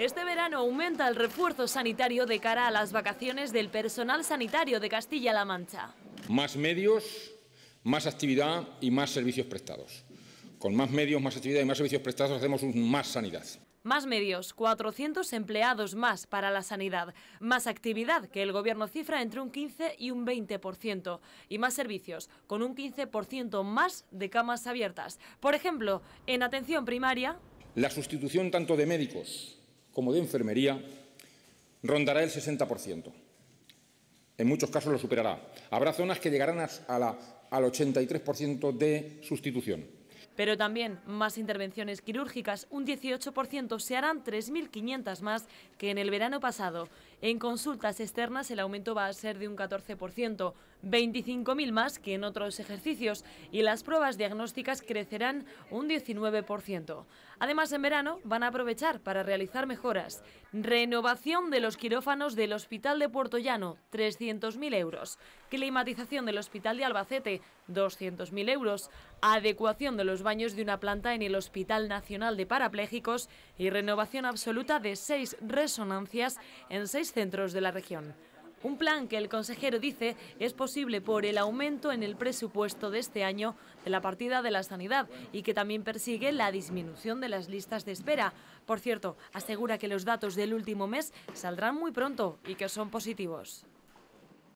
Este verano aumenta el refuerzo sanitario de cara a las vacaciones del personal sanitario de Castilla-La Mancha. Más medios, más actividad y más servicios prestados. Con más medios, más actividad y más servicios prestados hacemos más sanidad. Más medios, 400 empleados más para la sanidad, más actividad que el Gobierno cifra entre un 15 y un 20%, y más servicios, con un 15% más de camas abiertas. Por ejemplo, en atención primaria... La sustitución tanto de médicos como de enfermería rondará el 60%. En muchos casos lo superará. Habrá zonas que llegarán a la, al 83% de sustitución pero también más intervenciones quirúrgicas, un 18%, se harán 3.500 más que en el verano pasado. En consultas externas el aumento va a ser de un 14%, 25.000 más que en otros ejercicios y las pruebas diagnósticas crecerán un 19%. Además, en verano van a aprovechar para realizar mejoras. Renovación de los quirófanos del Hospital de Puerto Llano, 300.000 euros. Climatización del Hospital de Albacete, 200.000 euros. Adecuación de los años de una planta en el Hospital Nacional de Parapléjicos y renovación absoluta de seis resonancias en seis centros de la región. Un plan que el consejero dice es posible por el aumento en el presupuesto de este año de la partida de la sanidad y que también persigue la disminución de las listas de espera. Por cierto, asegura que los datos del último mes saldrán muy pronto y que son positivos.